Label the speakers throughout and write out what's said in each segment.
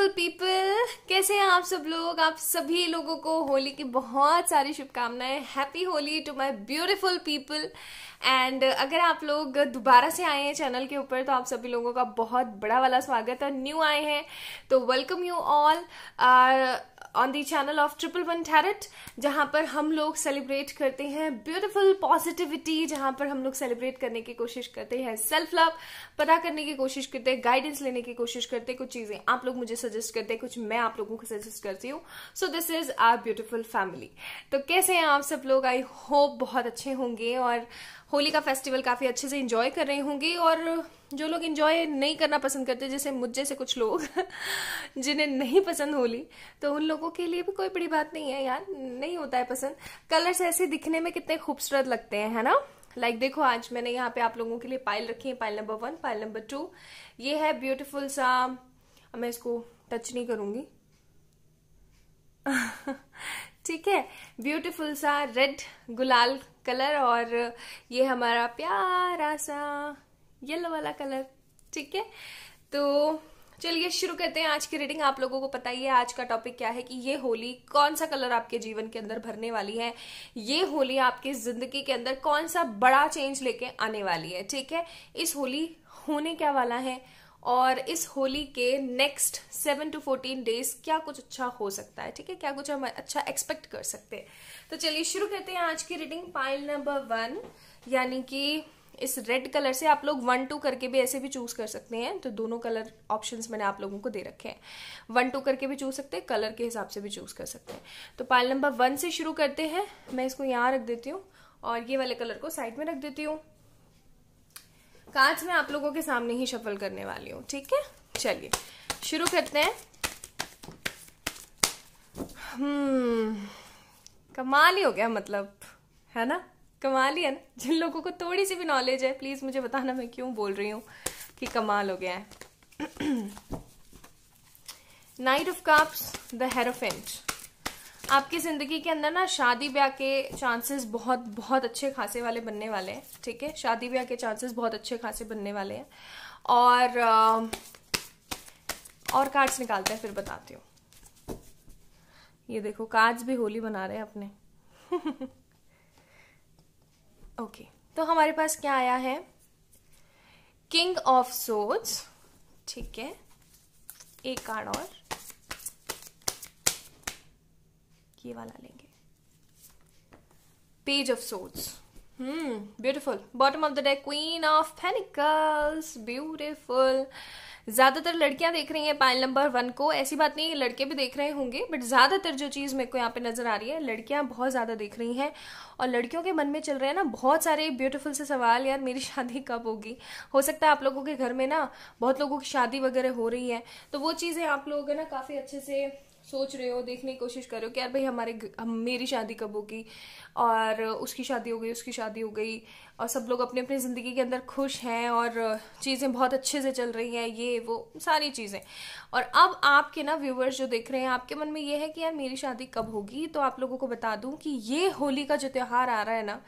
Speaker 1: beautiful people कैसे हैं आप सब लोग आप सभी लोगों को होली की बहुत सारी शुभकामनाएं happy Holi to my beautiful people and अगर आप लोग दोबारा से आए हैं चैनल के ऊपर तो आप सभी लोगों का बहुत बड़ा वाला स्वागत है न्यू आए हैं तो welcome you all on the channel of triple one tarot जहाँ पर हम लोग सेलिब्रेट करते हैं ब्यूटिफुल पॉजिटिविटी जहाँ पर हम लोग सेलिब्रेट करने की कोशिश करते हैं सेल्फ लव पता करने की कोशिश करते हैं गाइडेंस लेने की कोशिश करते हैं कुछ चीज़ें आप लोग मुझे सजेस्ट करते हैं कुछ मैं आप लोगों को सजेस्ट करती हूँ so this is our beautiful family तो कैसे हैं आप सब लोग आई होप बहुत अच्छे होंगे और होली का फेस्टिवल काफ़ी अच्छे से इंजॉय कर रहे होंगे और जो लोग इन्जॉय नहीं करना पसंद करते जैसे मुझ जैसे कुछ लोग जिन्हें नहीं पसंद होली तो उन लोगों के लिए भी कोई बड़ी बात नहीं है यार नहीं होता है पसंद कलर्स ऐसे दिखने में कितने खूबसूरत लगते हैं है ना लाइक like, देखो आज मैंने यहाँ पे आप लोगों के लिए पाइल रखी है pile number one pile number two ये है ब्यूटीफुल सा मैं इसको टच नहीं करूंगी ठीक है ब्यूटीफुल सा रेड गुलाल कलर और ये हमारा प्यारा सा येलो वाला कलर ठीक है तो चलिए शुरू करते हैं आज की रीडिंग आप लोगों को पता ही है आज का टॉपिक क्या है कि ये होली कौन सा कलर आपके जीवन के अंदर भरने वाली है ये होली आपकी जिंदगी के अंदर कौन सा बड़ा चेंज लेके आने वाली है ठीक है इस होली होने क्या वाला है और इस होली के next seven to fourteen days क्या कुछ अच्छा हो सकता है ठीक है क्या कुछ हम अच्छा एक्सपेक्ट कर सकते हैं तो चलिए शुरू करते हैं आज की रीडिंग पाइल नंबर वन यानी कि इस रेड कलर से आप लोग वन टू करके भी ऐसे भी चूज कर सकते हैं तो दोनों कलर ऑप्शंस मैंने आप लोगों को दे रखे हैं वन टू करके भी चूज सकते हैं कलर के हिसाब से भी चूज कर सकते हैं तो पाइल नंबर वन से शुरू करते हैं मैं इसको यहाँ रख देती हूँ और ये वाले कलर को साइड में रख देती हूँ कार्ड्स मैं आप लोगों के सामने ही शफल करने वाली हूँ ठीक है चलिए शुरू करते हैं हम्म, कमाल ही हो गया मतलब है ना कमाल ही है ना जिन लोगों को थोड़ी सी भी नॉलेज है प्लीज़ मुझे बताना मैं क्यों बोल रही हूँ कि कमाल हो गया है knight of cups the hierophant आपकी ज़िंदगी के अंदर ना शादी ब्याह के चांसेस बहुत बहुत अच्छे खासे वाले बनने वाले हैं ठीक है शादी ब्याह के चांसेस बहुत अच्छे खासे बनने वाले हैं और और कार्ड्स निकालते हैं फिर बताती हूँ ये देखो कार्ड्स भी होली बना रहे हैं अपने ओके तो हमारे पास क्या आया है किंग ऑफ सोच ठीक है एक कार्ड और ये वाला लेंगे page of swords hmm beautiful bottom of the deck, queen of pentacles beautiful ज़्यादातर लड़कियां देख रही हैं पाइल नंबर वन को ऐसी बात नहीं है लड़के भी देख रहे होंगे बट ज़्यादातर जो चीज़ मेरे को यहाँ पे नज़र आ रही है लड़कियां बहुत ज़्यादा देख रही हैं और लड़कियों के मन में चल रहे हैं ना बहुत सारे ब्यूटीफुल से सवाल यार मेरी शादी कब होगी हो सकता है आप लोगों के घर में ना बहुत लोगों की शादी वगैरह हो रही है तो वो चीज़ें आप लोग ना काफ़ी अच्छे से सोच रहे हो देखने की कोशिश कर रहे हो कि यार भाई हमारे हम मेरी शादी कब होगी और उसकी शादी हो गई उसकी शादी हो गई और सब लोग अपने अपने ज़िंदगी के अंदर खुश हैं और चीज़ें बहुत अच्छे से चल रही हैं ये वो सारी चीज़ें और अब आपके ना व्यूवर्स जो देख रहे हैं आपके मन में ये है कि यार मेरी शादी कब होगी तो आप लोगों को बता दूँ कि ये होली का जो त्यौहार आ रहा है ना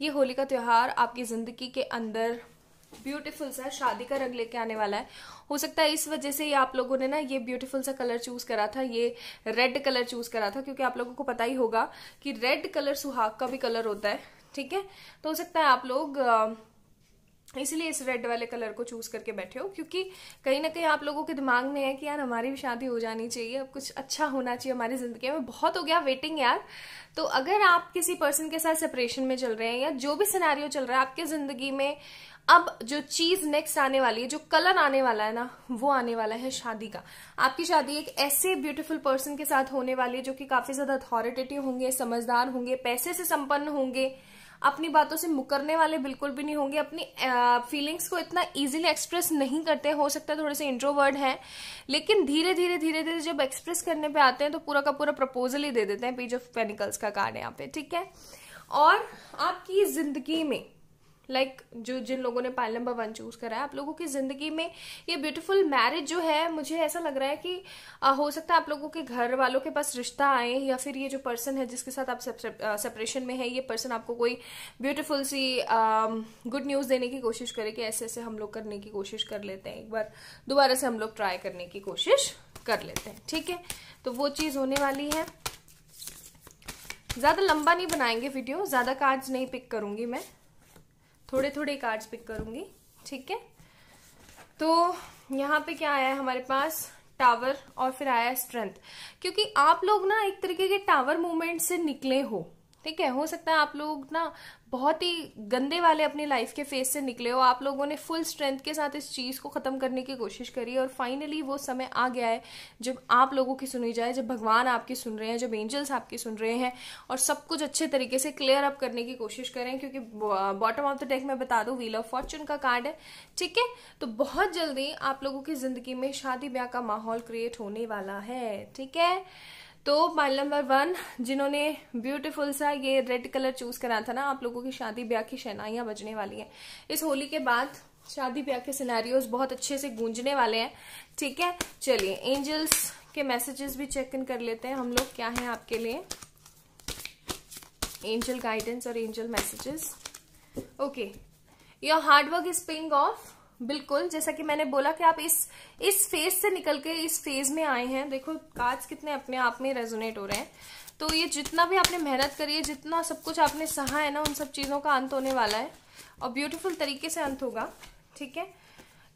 Speaker 1: ये होली का त्यौहार आपकी ज़िंदगी के अंदर ब्यूटीफुल सा शादी का रंग लेके आने वाला है हो सकता है इस वजह से ही आप लोगों ने ना ये ब्यूटीफुल सा कलर चूज करा था ये रेड कलर चूज करा था क्योंकि आप लोगों को पता ही होगा कि रेड कलर सुहाग का भी कलर होता है ठीक है तो हो सकता है आप लोग इसलिए इस रेड वाले कलर को चूज करके बैठे हो क्योंकि कहीं ना कहीं आप लोगों के दिमाग में है कि यार हमारी भी शादी हो जानी चाहिए अब कुछ अच्छा होना चाहिए हमारी जिंदगी में बहुत हो गया वेटिंग यार तो अगर आप किसी पर्सन के साथ सेपरेशन में चल रहे हैं या जो भी सिनारियो चल रहा है आपके जिंदगी में अब जो चीज नेक्स्ट आने वाली है जो कलर आने वाला है ना वो आने वाला है शादी का आपकी शादी एक ऐसे ब्यूटीफुल पर्सन के साथ होने वाली है जो कि काफी ज्यादा अथॉरिटेटिव होंगे समझदार होंगे पैसे से संपन्न होंगे अपनी बातों से मुकरने वाले बिल्कुल भी नहीं होंगे अपनी फीलिंग्स को इतना इजीली एक्सप्रेस नहीं करते हो सकता है थोड़े से इंट्रोवर्ड हैं लेकिन धीरे धीरे धीरे धीरे जब एक्सप्रेस करने पे आते हैं तो पूरा का पूरा प्रपोजल ही दे देते हैं पेज ऑफ पेनिकल्स का कार्ड यहाँ पे ठीक है और आपकी जिंदगी में लाइक like, जो जिन लोगों ने पाइल नंबर वन चूज करा है आप लोगों की जिंदगी में ये ब्यूटीफुल मैरिज जो है मुझे ऐसा लग रहा है कि आ, हो सकता है आप लोगों के घर वालों के पास रिश्ता आए या फिर ये जो पर्सन है जिसके साथ आप सेपरेशन में है ये पर्सन आपको कोई ब्यूटीफुल सी गुड न्यूज देने की कोशिश करे कि ऐसे ऐसे हम लोग करने की कोशिश कर लेते हैं एक बार दोबारा से हम लोग ट्राई करने की कोशिश कर लेते हैं ठीक है तो वो चीज होने वाली है ज़्यादा लंबा नहीं बनाएंगे वीडियो ज़्यादा कार्ड्स नहीं पिक करूंगी मैं थोड़े थोड़े कार्ड्स पिक करूंगी ठीक है तो यहाँ पे क्या आया है हमारे पास टावर और फिर आया स्ट्रेंथ क्योंकि आप लोग ना एक तरीके के टावर मूवमेंट से निकले हो ठीक है हो सकता है आप लोग ना बहुत ही गंदे वाले अपनी लाइफ के फेस से निकले हो आप लोगों ने फुल स्ट्रेंथ के साथ इस चीज़ को ख़त्म करने की कोशिश करी और फाइनली वो समय आ गया है जब आप लोगों की सुनी जाए जब भगवान आपकी सुन रहे हैं जब एंजल्स आपकी सुन रहे हैं और सब कुछ अच्छे तरीके से क्लियर अप करने की कोशिश करें क्योंकि बॉटम ऑफ द डेक मैं बता दू व्हील ऑफ फॉर्चून का कार्ड है ठीक है तो बहुत जल्दी आप लोगों की ज़िंदगी में शादी ब्याह का माहौल क्रिएट होने वाला है ठीक है तो माइल नंबर वन जिन्होंने ब्यूटीफुल सा ये रेड कलर चूज करा था ना आप लोगों की शादी ब्याह की शहनाइयां बजने वाली हैं इस होली के बाद शादी ब्याह के सिनेरियोस बहुत अच्छे से गूंजने वाले हैं ठीक है चलिए एंजल्स के मैसेजेस भी चेक इन कर लेते हैं हम लोग क्या है आपके लिए एंजल गाइडेंस और angel messages okay your hard work is paying off बिल्कुल जैसा कि मैंने बोला कि आप इस इस फेज से निकल के इस फेज में आए हैं देखो कार्ड्स कितने अपने आप में रेजोनेट हो रहे हैं तो ये जितना भी आपने मेहनत करी है जितना सब कुछ आपने सहा है ना उन सब चीज़ों का अंत होने वाला है और ब्यूटीफुल तरीके से अंत होगा ठीक है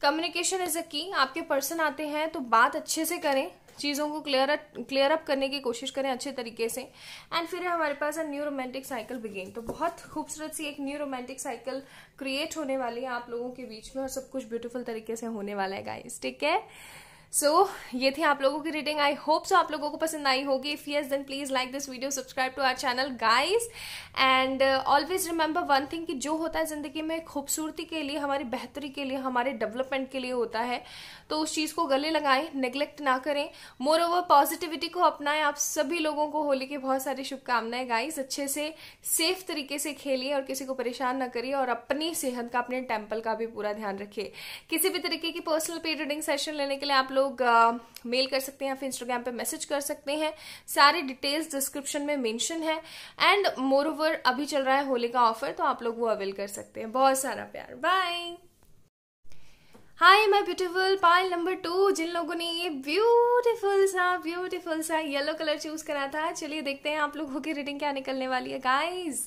Speaker 1: कम्युनिकेशन इज अ की आपके पर्सन आते हैं तो बात अच्छे से करें चीज़ों को क्लियर क्लियर अप करने की कोशिश करें अच्छे तरीके से एंड फिर हमारे पास है न्यू रोमांटिक साइकिल बिगेन तो बहुत खूबसूरत सी एक न्यू रोमांटिक साइकिल क्रिएट होने वाली है आप लोगों के बीच में और सब कुछ ब्यूटीफुल तरीके से होने वाला है गाइस ठीक है सो so, ये थी आप लोगों की रीडिंग आई होप सो आप लोगों को पसंद आई होगी if yes then please like this video subscribe to our channel guys and always remember one thing कि जो होता है ज़िंदगी में खूबसूरती के लिए हमारी बेहतरी के लिए हमारे डेवलपमेंट के लिए होता है तो उस चीज़ को गले लगाएं निग्लेक्ट ना करें मोर ओवर पॉजिटिविटी को अपनाएं आप सभी लोगों को होली की बहुत सारी शुभकामनाएं गाइज अच्छे से सेफ तरीके से खेलिए और किसी को परेशान ना करिए और अपनी सेहत का अपने टेम्पल का भी पूरा ध्यान रखिए किसी भी तरीके की पर्सनल पेड रीडिंग सेशन लेने के लिए आप लोग लोग मेल कर सकते हैं या फिर इंस्टाग्राम पे मैसेज कर सकते हैं सारे डिटेल्स डिस्क्रिप्शन में मेंशन है एंड मोर ओवर अभी चल रहा है होली का ऑफर तो आप लोग वो अवेल कर सकते हैं बहुत सारा प्यार bye hi my beautiful pile number two जिन लोगों ने ये ब्यूटीफुल सा ब्यूटीफुल सा येलो कलर चूज करा था चलिए देखते हैं आप लोगों की रीडिंग क्या निकलने वाली है गाइज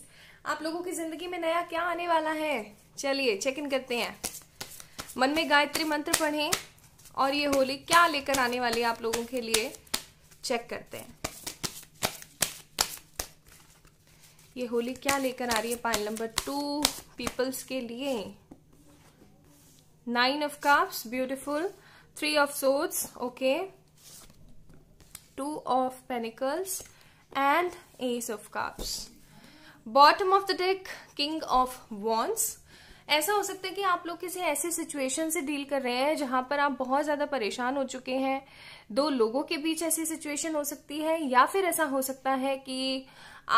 Speaker 1: आप लोगों की जिंदगी में नया क्या आने वाला है चलिए चेक इन करते हैं मन में गायत्री मंत्र पढ़ें और ये होली क्या लेकर आने वाली है आप लोगों के लिए चेक करते हैं ये होली क्या लेकर आ रही है पाइल नंबर टू पीपल्स के लिए nine of cups beautiful three of swords okay two of pentacles and ace of cups bottom of the deck king of wands ऐसा हो सकता है कि आप लोग किसी ऐसी सिचुएशन से डील कर रहे हैं जहां पर आप बहुत ज्यादा परेशान हो चुके हैं दो लोगों के बीच ऐसी सिचुएशन हो सकती है या फिर ऐसा हो सकता है कि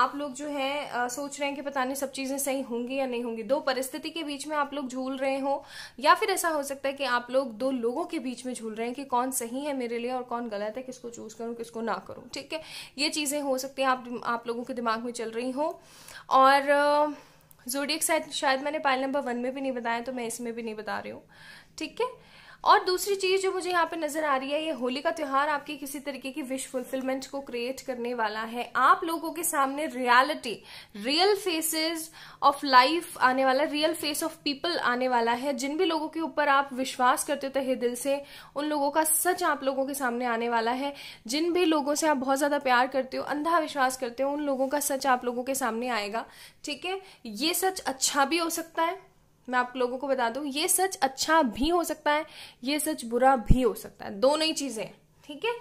Speaker 1: आप लोग जो है आ, सोच रहे हैं कि पता नहीं सब चीज़ें सही होंगी या नहीं होंगी दो परिस्थिति के बीच में आप लोग झूल रहे हो या फिर ऐसा हो सकता है कि आप लोग दो लोगों के बीच में झूल रहे हैं कि कौन सही है मेरे लिए और कौन गलत है किसको चूज़ करूँ किसको ना करूँ ठीक है ये चीज़ें हो सकती हैं आप आप लोगों के दिमाग में चल रही हों और जोडियक साइड शायद मैंने पाइल नंबर वन में भी नहीं बताया तो मैं इसमें भी नहीं बता रही हूँ ठीक है और दूसरी चीज जो मुझे यहाँ पे नजर आ रही है ये होली का त्योहार आपकी किसी तरीके की विश फुलफिलमेंट को क्रिएट करने वाला है आप लोगों के सामने reality real faces of life आने वाला रियल फेस ऑफ पीपल आने वाला है जिन भी लोगों के ऊपर आप विश्वास करते हो तहे दिल से उन लोगों का सच आप लोगों के सामने आने वाला है जिन भी लोगों से आप बहुत ज्यादा प्यार करते हो अंधा विश्वास करते हो उन लोगों का सच आप लोगों के सामने आएगा ठीक है ये सच अच्छा भी हो सकता है मैं आप लोगों को बता दूं ये सच अच्छा भी हो सकता है ये सच बुरा भी हो सकता है दोनों ही चीजें ठीक है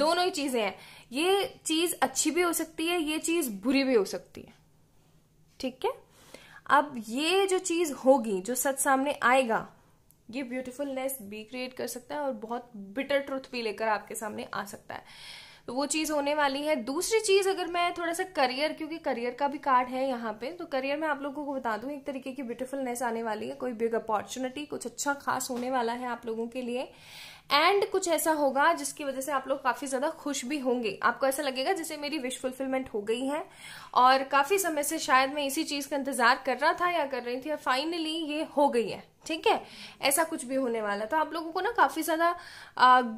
Speaker 1: दोनों ही चीजें हैं ये चीज अच्छी भी हो सकती है ये चीज बुरी भी हो सकती है ठीक है अब ये जो चीज होगी जो सच सामने आएगा ये ब्यूटिफुलनेस भी क्रिएट कर सकता है और बहुत बिटर ट्रुथ भी लेकर आपके सामने आ सकता है तो वो चीज़ होने वाली है दूसरी चीज़ अगर मैं थोड़ा सा करियर क्योंकि करियर का भी कार्ड है यहाँ पे तो करियर में आप लोगों को बता दूँ एक तरीके की ब्यूटिफुलनेस आने वाली है कोई बिग अपॉर्चुनिटी कुछ अच्छा खास होने वाला है आप लोगों के लिए एंड कुछ ऐसा होगा जिसकी वजह से आप लोग काफी ज्यादा खुश भी होंगे आपको ऐसा लगेगा जैसे मेरी विश फुलफिलमेंट हो गई है और काफी समय से शायद मैं इसी चीज का इंतजार कर रहा था या कर रही थी फाइनली ये हो गई है ठीक है ऐसा कुछ भी होने वाला तो आप लोगों को ना काफी ज्यादा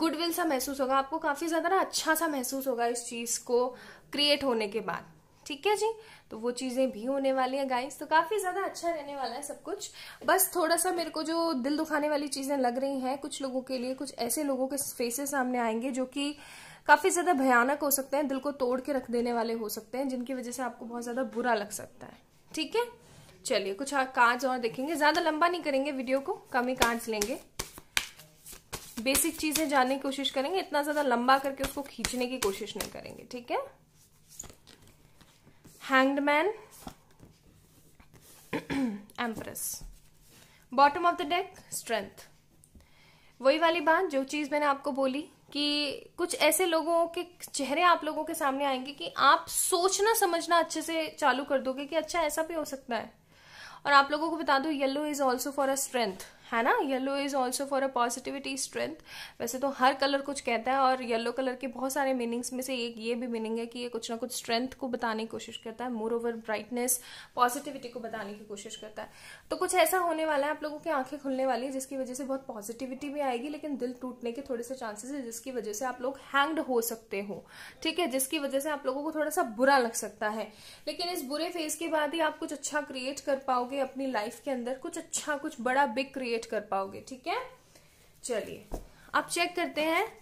Speaker 1: गुडविल सा महसूस होगा आपको काफी ज्यादा ना अच्छा सा महसूस होगा इस चीज को क्रिएट होने के बाद ठीक है जी तो वो चीज़ें भी होने वाली है गाइस तो काफ़ी ज़्यादा अच्छा रहने वाला है सब कुछ बस थोड़ा सा मेरे को जो दिल दुखाने वाली चीज़ें लग रही हैं कुछ लोगों के लिए कुछ ऐसे लोगों के फेसेस सामने आएंगे जो कि काफ़ी ज़्यादा भयानक हो सकते हैं दिल को तोड़ के रख देने वाले हो सकते हैं जिनकी वजह से आपको बहुत ज़्यादा बुरा लग सकता है ठीक है चलिए कुछ कार्ड्स और देखेंगे ज़्यादा लंबा नहीं करेंगे वीडियो को कम ही कार्ड्स लेंगे बेसिक चीज़ें जानने की कोशिश करेंगे इतना ज़्यादा लंबा करके उसको खींचने की कोशिश नहीं करेंगे ठीक है hanged man empress bottom of the deck strength वही वाली बात जो चीज मैंने आपको बोली कि कुछ ऐसे लोगों के चेहरे आप लोगों के सामने आएंगे कि आप सोचना समझना अच्छे से चालू कर दोगे कि अच्छा ऐसा भी हो सकता है और आप लोगों को बता दो yellow is also for a strength है ना yellow is also for a positivity strength वैसे तो हर कलर कुछ कहता है और येलो कलर के बहुत सारे मीनिंग्स में से एक ये भी मीनिंग है कि ये कुछ ना कुछ स्ट्रेंथ को बताने की कोशिश करता है मोर ओवर ब्राइटनेस पॉजिटिविटी को बताने की कोशिश करता है तो कुछ ऐसा होने वाला है आप लोगों की आंखें खुलने वाली है जिसकी वजह से बहुत पॉजिटिविटी भी आएगी लेकिन दिल टूटने के थोड़े से चांसेस है जिसकी वजह से आप लोग हैंग्ड हो सकते हो ठीक है जिसकी वजह से आप लोगों को थोड़ा सा बुरा लग सकता है लेकिन इस बुरे फेज के बाद ही आप कुछ अच्छा क्रिएट कर पाओगे अपनी लाइफ के अंदर कुछ अच्छा कुछ बड़ा बिग क्रिएट रिलेट कर पाओगे ठीक है चलिए अब चेक करते हैं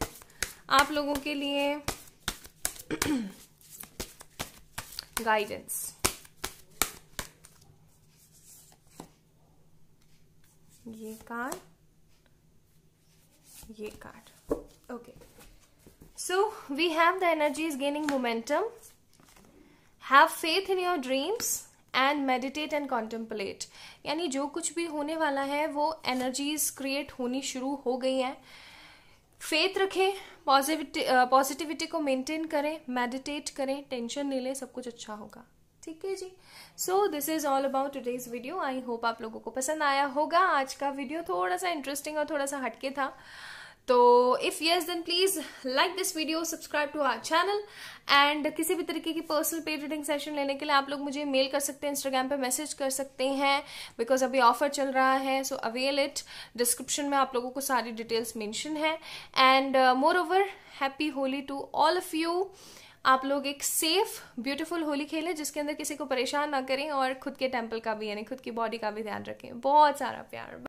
Speaker 1: आप लोगों के लिए गाइडेंस ये कार्ड ये card okay so we have the energy is gaining momentum have faith in your dreams and meditate and contemplate यानी जो कुछ भी होने वाला है वो एनर्जीज क्रिएट होनी शुरू हो गई हैं फेथ रखें पॉजिटिविटी पॉजिटिविटी को मेंटेन करें मेडिटेट करें टेंशन नहीं लें सब कुछ अच्छा होगा ठीक है जी so this is all about today's video I hope आप लोगों को पसंद आया होगा आज का वीडियो थोड़ा सा इंटरेस्टिंग और थोड़ा सा हटके था तो if yes then please like this video subscribe to our channel and किसी भी तरीके की पर्सनल पेड रीडिंग सेशन लेने के लिए आप लोग मुझे मेल कर सकते हैं इंस्टाग्राम पे मैसेज कर सकते हैं बिकॉज अभी ऑफर चल रहा है सो अवेल इट डिस्क्रिप्शन में आप लोगों को सारी डिटेल्स मेंशन है and moreover happy Holi to all of you आप लोग एक सेफ ब्यूटीफुल होली खेलें जिसके अंदर किसी को परेशान ना करें और खुद के टेम्पल का भी यानी खुद की बॉडी का भी ध्यान रखें बहुत सारा प्यार